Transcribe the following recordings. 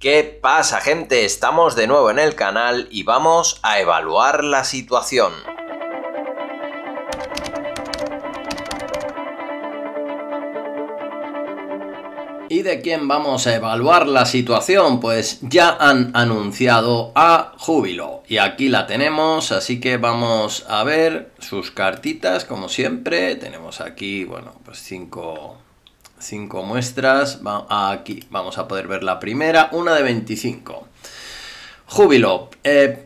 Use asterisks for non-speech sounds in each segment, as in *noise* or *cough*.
¿Qué pasa gente? Estamos de nuevo en el canal y vamos a evaluar la situación. ¿Y de quién vamos a evaluar la situación? Pues ya han anunciado a Júbilo. Y aquí la tenemos, así que vamos a ver sus cartitas, como siempre. Tenemos aquí, bueno, pues cinco 5 muestras. aquí vamos a poder ver la primera, una de 25. Júbilo. Eh,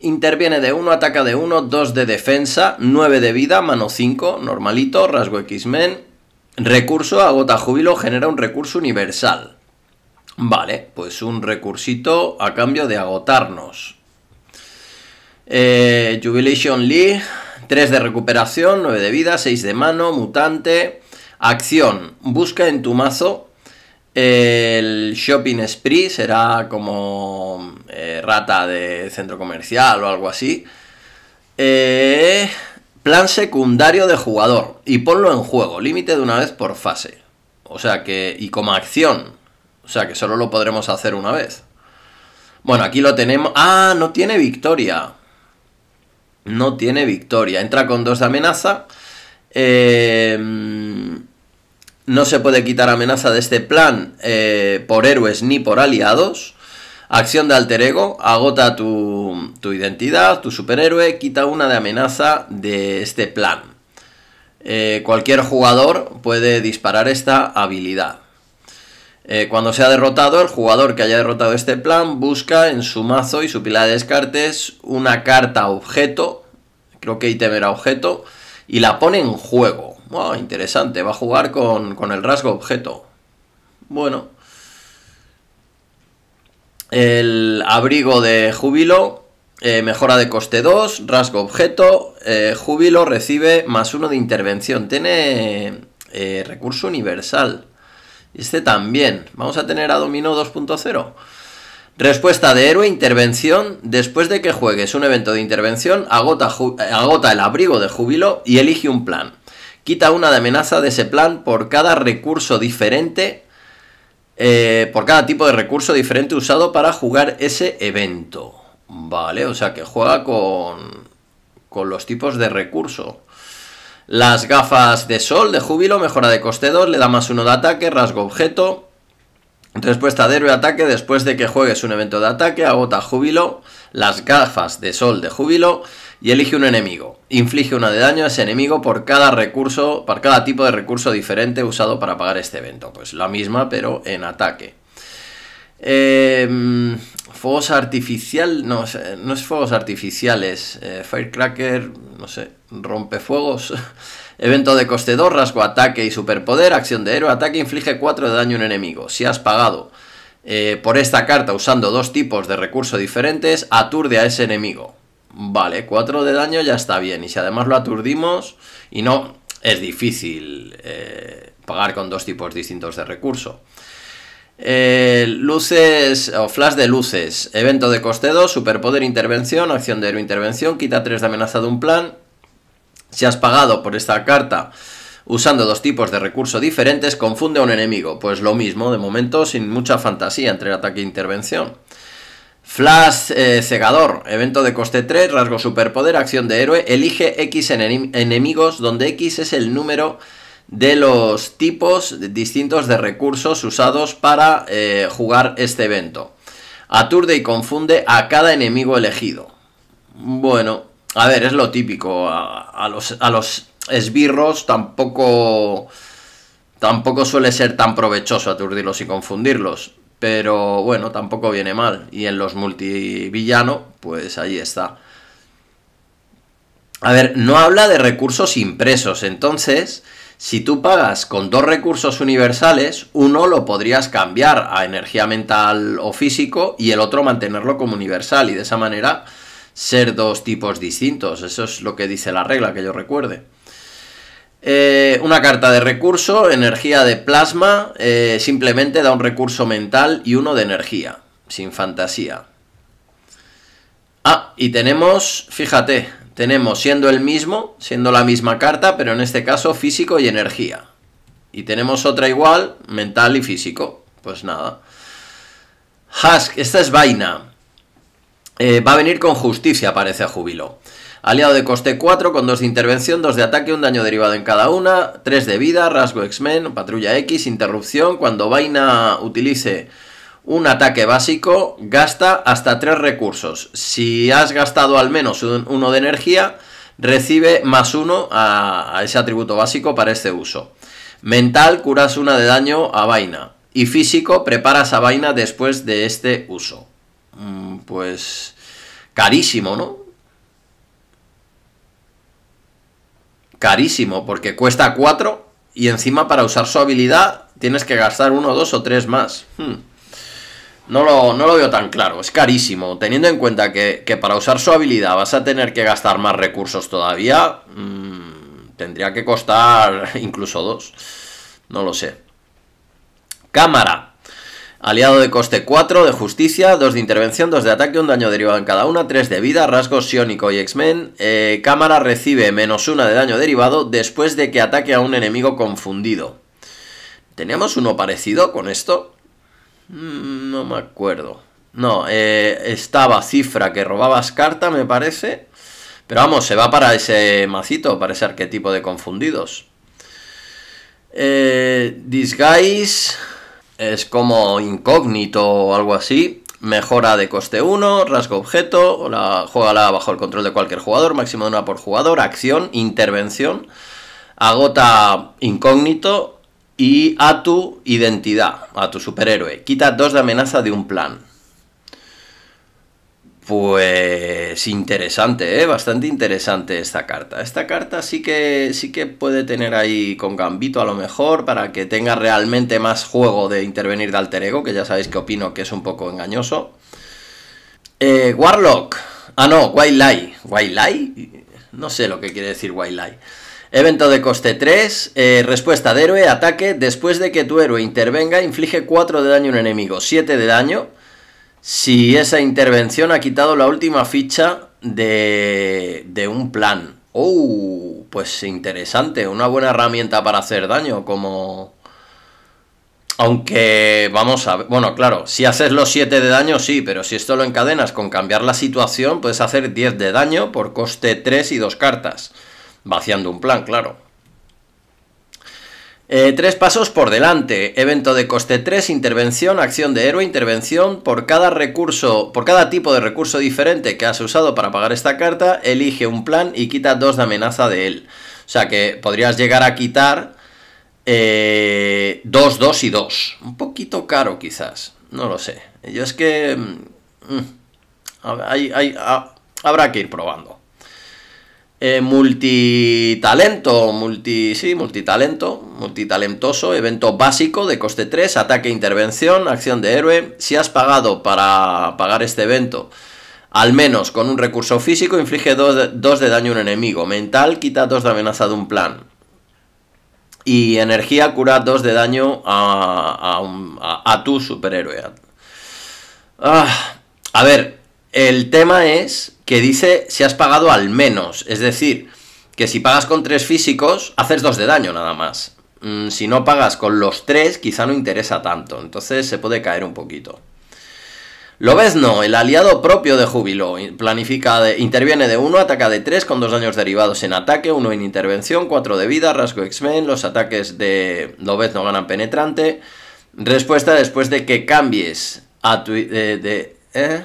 interviene de 1, ataca de 1, 2 de defensa, 9 de vida, mano 5, normalito, rasgo X-Men. Recurso, agota júbilo, genera un recurso universal. Vale, pues un recursito a cambio de agotarnos. Eh, Jubilation Lee, 3 de recuperación, 9 de vida, 6 de mano, mutante. Acción, busca en tu mazo el shopping spree, será como eh, rata de centro comercial o algo así. Eh, plan secundario de jugador y ponlo en juego, límite de una vez por fase. O sea que, y como acción, o sea que solo lo podremos hacer una vez. Bueno, aquí lo tenemos. Ah, no tiene victoria. No tiene victoria. Entra con dos de amenaza. Eh, no se puede quitar amenaza de este plan eh, por héroes ni por aliados. Acción de alter ego, agota tu, identidad, tu superhéroe, quita una de amenaza de este plan. Eh, cualquier jugador puede disparar esta habilidad. Cuando eh, cuando sea derrotado, el jugador que haya derrotado este plan busca en su mazo y su pila de descartes una carta objeto, creo que ítem era objeto, y la pone en juego interesante, va a jugar con, el rasgo objeto. Bueno. El abrigo de júbilo, eh, mejora de coste 2, rasgo objeto, eh, júbilo recibe más 1 de intervención. Tiene eh, recurso universal. Este también. Vamos a tener a domino 2.0. Respuesta de héroe, intervención. Después de que juegues un evento de intervención, agota, agota el abrigo de júbilo y elige un plan. Quita una de amenaza de ese plan por cada recurso diferente. Eh, por cada tipo de recurso diferente usado para jugar ese evento. Vale, o sea que juega con, con los tipos de recurso. Las gafas de sol de júbilo, mejora de coste 2, le da más uno de ataque, rasgo objeto. Respuesta de héroe ataque, después de que juegues un evento de ataque, agota júbilo. Las gafas de sol de júbilo y elige un enemigo. Inflige una de daño a ese enemigo por cada recurso, por cada tipo de recurso diferente usado para pagar este evento. Pues la misma, pero en ataque. Em, fuegos artificial, no, no es fuegos artificiales. Eh, firecracker, no sé, fuegos. *laughs* Evento de coste 2, rasgo, ataque y superpoder, acción de héroe, ataque, inflige 4 de daño a un enemigo. Si has pagado eh, por esta carta usando dos tipos de recursos diferentes, aturde a ese enemigo vale, 4 de daño ya está bien. Y si además lo aturdimos, y no, es difícil eh, pagar con dos tipos distintos de recurso. Eh, luces o flash de luces, evento de coste 2, superpoder intervención, acción de héroe intervención, quita 3 de amenaza de un plan. Si has pagado por esta carta usando dos tipos de recurso diferentes, confunde a un enemigo. Pues lo mismo, de momento sin mucha fantasía entre ataque e intervención. Flash Cegador, eh, evento de coste 3, rasgo superpoder, acción de héroe, elige X enemigos, donde X es el número de los tipos distintos de recursos usados para eh, jugar este evento. Aturde y confunde a cada enemigo elegido. Bueno, a ver, es lo típico. A, los, a los esbirros tampoco... Tampoco suele ser tan provechoso aturdirlos y confundirlos. Pero bueno, tampoco viene mal. Y en los multivillano, pues ahí está. A ver, no habla de recursos impresos, entonces, si tú pagas con dos recursos universales, uno lo podrías cambiar a energía mental o físico y el otro mantenerlo como universal y de esa manera ser dos tipos distintos. Eso es lo que dice la regla que yo recuerde. Eh, una carta de recurso, energía de plasma, eh, simplemente da un recurso mental y uno de energía, sin fantasía. Ah, y tenemos, fíjate, tenemos siendo el mismo, siendo la misma carta, pero en este caso físico y energía. Y tenemos otra igual, mental y físico. Pues nada. Husk, esta es vaina. Eh, va a venir con justicia, parece a júbilo. Aliado de coste 4, con 2 de intervención, 2 de ataque, un daño derivado en cada una, 3 de vida, rasgo X-Men, patrulla X, interrupción. Cuando Vaina utilice un ataque básico, gasta hasta 3 recursos. Si has gastado al menos uno de energía, recibe más 1 a, a ese atributo básico para este uso. Mental, curas una de daño a Vaina. Y físico, preparas a Vaina después de este uso. Mm, pues carísimo, ¿no? carísimo, porque cuesta 4 y encima para usar su habilidad tienes que gastar uno, dos o tres más. Hmm. No, lo, no, lo, veo tan claro, es carísimo. Teniendo en cuenta que, para usar su habilidad vas a tener que gastar más recursos todavía, hmm, tendría que costar *laughs* incluso dos. No lo sé. Cámara. Aliado de coste 4, de justicia, 2 de intervención, 2 de ataque, un daño derivado en cada una, 3 de vida, rasgos sionico y X-Men. Eh, cámara recibe menos 1 de daño derivado después de que ataque a un enemigo confundido. ¿Teníamos uno parecido con esto? Mm, no me acuerdo. No, eh, estaba cifra que robabas carta, me parece. Pero vamos, se va para ese macito, para ese arquetipo de confundidos. Eh, disguise es como incógnito o algo así. Mejora de coste 1, rasgo objeto, la, bajo el control de cualquier jugador, máximo de una por jugador, acción, intervención, agota incógnito y a tu identidad, a tu superhéroe. Quita dos de amenaza de un plan. Pues interesante, ¿eh? bastante interesante esta carta. Esta carta sí que, sí que puede tener ahí con Gambito a lo mejor para que tenga realmente más juego de intervenir de alter ego, que ya sabéis que opino que es un poco engañoso. Eh, Warlock. Ah, no, Wailai. ¿Wailai? No sé lo que quiere decir Wailai. Evento de coste 3, eh, respuesta de héroe, ataque, después de que tu héroe intervenga, inflige 4 de daño a un enemigo, 7 de daño, si esa intervención ha quitado la última ficha de, de un plan. ¡Oh! Pues interesante, una buena herramienta para hacer daño, como... Aunque, vamos a ver, bueno, claro, si haces los 7 de daño, sí, pero si esto lo encadenas con cambiar la situación, puedes hacer 10 de daño por coste 3 y 2 cartas, vaciando un plan, claro. Eh, tres pasos por delante. Evento de coste 3, intervención, acción de héroe, intervención. Por cada recurso, por cada tipo de recurso diferente que has usado para pagar esta carta, elige un plan y quita dos de amenaza de él. O sea que podrías llegar a quitar 2, eh, dos y 2. Un poquito caro quizás. No lo sé. Yo es que... Mm, mm, habrá que ir probando. Eh, multitalento, multi, sí, multitalento, multitalentoso, evento básico de coste 3, ataque, e intervención, acción de héroe. Si has pagado para pagar este evento, al menos con un recurso físico, inflige 2 de, daño a un enemigo. Mental, quita 2 de amenaza de un plan. Y energía, cura 2 de daño a, tu superhéroe. Ah, a ver, el tema es que dice si has pagado al menos. Es decir, que si pagas con tres físicos, haces dos de daño nada más. Mm, si no pagas con los tres, quizá no interesa tanto. Entonces se puede caer un poquito. Lobezno, el aliado propio de Júbilo, planifica interviene de uno, ataca de tres con dos daños derivados en ataque, uno en intervención, 4 de vida, rasgo X-Men, los ataques de Lobezno ganan penetrante. Respuesta después de que cambies a tu... ¿eh?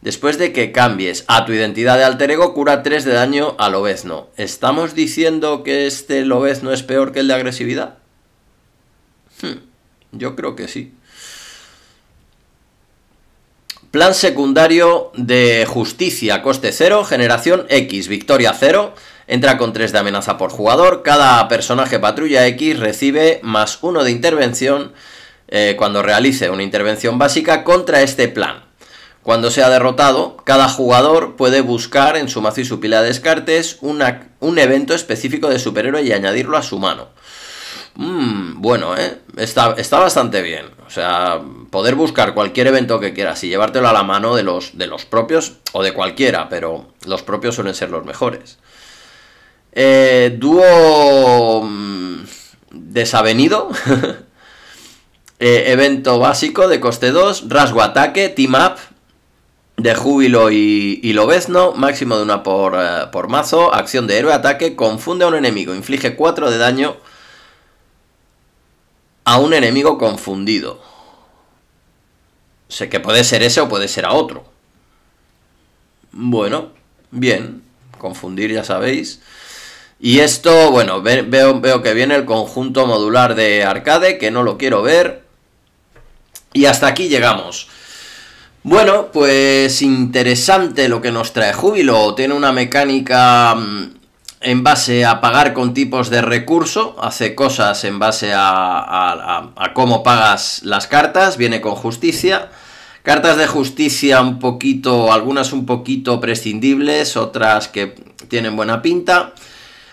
Después de que cambies a tu identidad de alter ego, cura 3 de daño al obezno. ¿Estamos diciendo que este lobezno es peor que el de agresividad? Hmm, yo creo que sí. Plan secundario de justicia, coste 0, generación X, victoria 0. Entra con 3 de amenaza por jugador. Cada personaje patrulla X recibe más 1 de intervención eh, cuando realice una intervención básica contra este plan. Cuando sea derrotado, cada jugador puede buscar en su mazo y su pila de descartes un evento específico de superhéroe y añadirlo a su mano. Mm, bueno, ¿eh? Está, bastante bien. O sea, poder buscar cualquier evento que quieras y llevártelo a la mano de los, de los propios o de cualquiera, pero los propios suelen ser los mejores. Eh, dúo mm, desavenido. *laughs* Eh, evento básico de coste 2, rasgo ataque, team up, de Júbilo y, y Lobezno, máximo de una eh, por, mazo, acción de héroe, ataque, confunde a un enemigo, inflige 4 de daño a un enemigo confundido. Sé que puede ser ese o puede ser a otro. Bueno, bien, confundir ya sabéis. Y esto, bueno, veo, veo que viene el conjunto modular de arcade, que no lo quiero ver. Y hasta aquí llegamos. Bueno, pues interesante lo que nos trae Júbilo. Tiene una mecánica mm, en base a pagar con tipos de recurso, hace cosas en base a, cómo pagas las cartas, viene con justicia. Cartas de justicia un poquito, algunas un poquito prescindibles, otras que tienen buena pinta.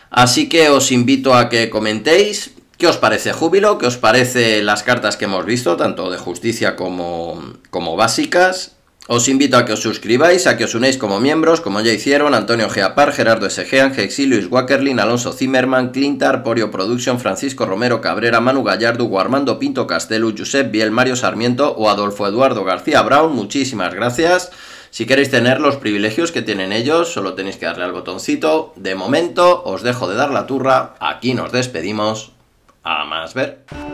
Así que os invito a que comentéis, ¿Qué os parece Júbilo? ¿Qué os parece las cartas que hemos visto, tanto de justicia como, como básicas? Os invito a que os suscribáis, a que os unéis como miembros, como ya hicieron Antonio Geapar, Gerardo S.G., Ángel Luis Wackerlin, Alonso Zimmerman, Clintar, Porio Production, Francisco Romero Cabrera, Manu Gallardo, Guarmando Pinto Castelo, Josep Biel, Mario Sarmiento o Adolfo Eduardo García Brown. Muchísimas gracias. Si queréis tener los privilegios que tienen ellos, solo tenéis que darle al botoncito. De momento, os dejo de dar la turra. Aquí nos despedimos. A más ver.